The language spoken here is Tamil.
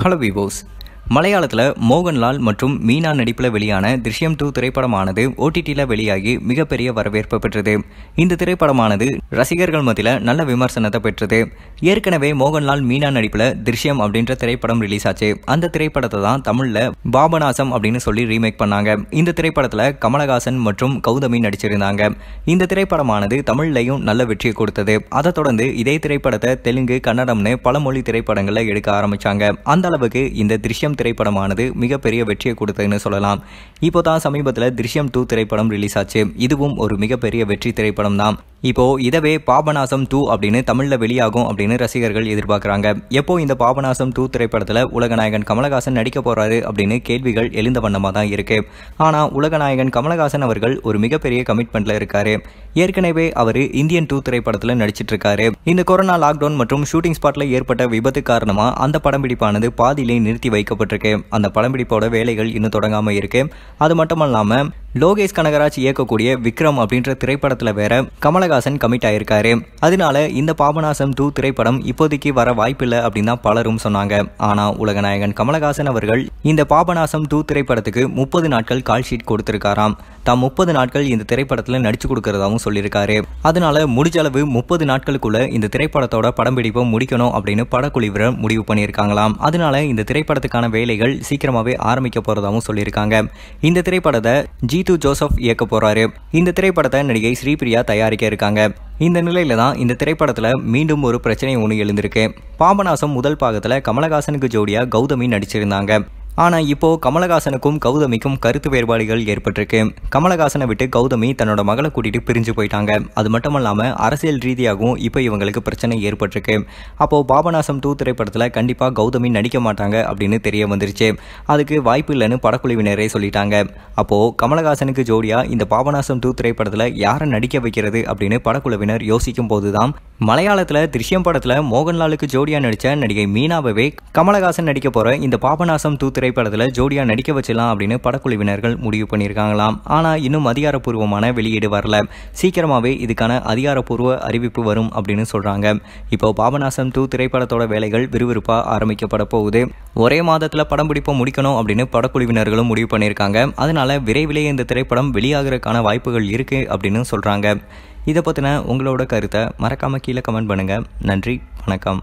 Hello viewers, மலையாளத்தில் மோகன்லால் மற்றும் மீனா நடிப்பில் வெளியான திருஷ்யம் டூ திரைப்படமானது ஓடிடியில் வெளியாகி மிகப்பெரிய வரவேற்பு பெற்றது இந்த திரைப்படமானது ரசிகர்கள் மத்தியில் நல்ல விமர்சனத்தை பெற்றது ஏற்கனவே மோகன்லால் மீனா நடிப்பில் திருஷ்யம் அப்படின்ற திரைப்படம் ரிலீஸ் ஆச்சு அந்த திரைப்படத்தை தான் தமிழில் பாபநாசம் அப்படின்னு சொல்லி ரீமேக் பண்ணாங்க இந்த திரைப்படத்தில் கமலஹாசன் மற்றும் கௌதமி நடிச்சிருந்தாங்க இந்த திரைப்படமானது தமிழ்லையும் நல்ல வெற்றியை கொடுத்தது அதை தொடர்ந்து இதே திரைப்படத்தை தெலுங்கு கன்னடம்னு பல மொழி திரைப்படங்களில் எடுக்க ஆரம்பித்தாங்க அந்த அளவுக்கு இந்த திருஷ்யம் திரைப்படமானது மிகப்பெரிய வெற்றியை கொடுத்ததுன்னு சொல்லலாம் இப்போ தான் சமீபத்தில் திருஷ்யம் டூ திரைப்படம் ரிலீஸ் ஆச்சு இதுவும் ஒரு மிகப்பெரிய வெற்றி திரைப்படம் தான் இப்போ இதவே பாபநாசம் டூ அப்படின்னு தமிழில் வெளியாகும் அப்படின்னு ரசிகர்கள் எதிர்பார்க்குறாங்க எப்போ இந்த பாபநாசம் டூ திரைப்படத்தில் உலகநாயகன் கமலஹாசன் நடிக்க போகிறாரு அப்படின்னு கேள்விகள் எழுந்த வண்ணமாக தான் இருக்கு ஆனால் உலகநாயகன் கமலஹாசன் அவர்கள் ஒரு மிகப்பெரிய கமிட்மெண்ட்ல இருக்காரு ஏற்கனவே அவர் இந்தியன் டூ திரைப்படத்தில் நடிச்சிட்டு இருக்காரு இந்த கொரோனா லாக்டவுன் மற்றும் ஷூட்டிங் ஸ்பாட்டில் ஏற்பட்ட விபத்து காரணமாக அந்த படம் பிடிப்பானது பாதியிலே நிறுத்தி வைக்கப்பட்டு இருக்கு அந்த பிடிப்போட வேலைகள் இன்னும் தொடங்காமல் இருக்கு அது மட்டும் லோகேஷ் கனகராஜ் இயக்கக்கூடிய விக்ரம் அப்படின்ற திரைப்படத்தில் வேற கமலஹாசன் கமிட் ஆயிருக்காரு அதனால இந்த பாபநாசம் டூ திரைப்படம் இப்போதைக்கு வர வாய்ப்பில்லை அப்படின்னு தான் பலரும் சொன்னாங்க ஆனால் உலகநாயகன் கமலஹாசன் அவர்கள் இந்த பாபநாசம் டூ திரைப்படத்துக்கு முப்பது நாட்கள் கால் ஷீட் கொடுத்திருக்காராம் தாம் முப்பது நாட்கள் இந்த திரைப்படத்தில் நடிச்சு கொடுக்கறதாகவும் சொல்லியிருக்காரு அதனால முடிஞ்ச அளவு முப்பது நாட்களுக்குள்ள இந்த திரைப்படத்தோட படம் பிடிப்பை முடிக்கணும் அப்படின்னு படக்குழுவினர் முடிவு பண்ணியிருக்காங்களாம் அதனால இந்த திரைப்படத்துக்கான வேலைகள் சீக்கிரமாகவே ஆரம்பிக்க போறதாகவும் சொல்லியிருக்காங்க இந்த திரைப்படத்தை ஜி ஜீது ஜோசப் இயக்க போறாரு இந்த திரைப்படத்தை நடிகை ஸ்ரீபிரியா தயாரிக்க இருக்காங்க இந்த நிலையில தான் இந்த திரைப்படத்தில் மீண்டும் ஒரு பிரச்சனை ஒன்று எழுந்திருக்கு பாபநாசம் முதல் பாகத்தில் கமலஹாசனுக்கு ஜோடியாக கௌதமி நடிச்சிருந்தாங்க ஆனால் இப்போது கமலஹாசனுக்கும் கௌதமிக்கும் கருத்து வேறுபாடுகள் ஏற்பட்டிருக்கு கமலஹாசனை விட்டு கௌதமி தன்னோட மகளை கூட்டிகிட்டு பிரிஞ்சு போயிட்டாங்க அது மட்டும் இல்லாமல் அரசியல் ரீதியாகவும் இப்போ இவங்களுக்கு பிரச்சனை ஏற்பட்டிருக்கு அப்போது பாபநாசம் டூ திரைப்படத்தில் கண்டிப்பாக கௌதமி நடிக்க மாட்டாங்க அப்படின்னு தெரிய வந்துருச்சு அதுக்கு வாய்ப்பு இல்லைன்னு படக்குழுவினரே சொல்லிட்டாங்க அப்போது கமலஹாசனுக்கு ஜோடியாக இந்த பாபநாசம் டூ திரைப்படத்தில் யாரை நடிக்க வைக்கிறது அப்படின்னு படக்குழுவினர் யோசிக்கும் போது தான் மலையாளத்தில் திருஷ்யம் படத்தில் மோகன்லாலுக்கு ஜோடியாக நடித்த நடிகை மீனாவே கமலஹாசன் நடிக்க போகிற இந்த பாபநாசம் டூ திரை திரைப்படத்தில் ஜோடியாக நடிக்க வச்சிடலாம் அப்படின்னு படக்குழுவினர்கள் முடிவு பண்ணியிருக்காங்களாம் ஆனால் இன்னும் அதிகாரப்பூர்வமான வெளியீடு வரல சீக்கிரமாகவே இதுக்கான அதிகாரப்பூர்வ அறிவிப்பு வரும் அப்படின்னு சொல்கிறாங்க இப்போ பாபநாசம் டூ திரைப்படத்தோட வேலைகள் விறுவிறுப்பாக ஆரம்பிக்கப்பட போகுது ஒரே மாதத்தில் படம் பிடிப்பை முடிக்கணும் அப்படின்னு படக்குழுவினர்களும் முடிவு பண்ணியிருக்காங்க அதனால் விரைவிலேயே இந்த திரைப்படம் வெளியாகிறதுக்கான வாய்ப்புகள் இருக்குது அப்படின்னு சொல்கிறாங்க இதை பற்றின உங்களோட கருத்தை மறக்காமல் கீழே கமெண்ட் பண்ணுங்கள் நன்றி வணக்கம்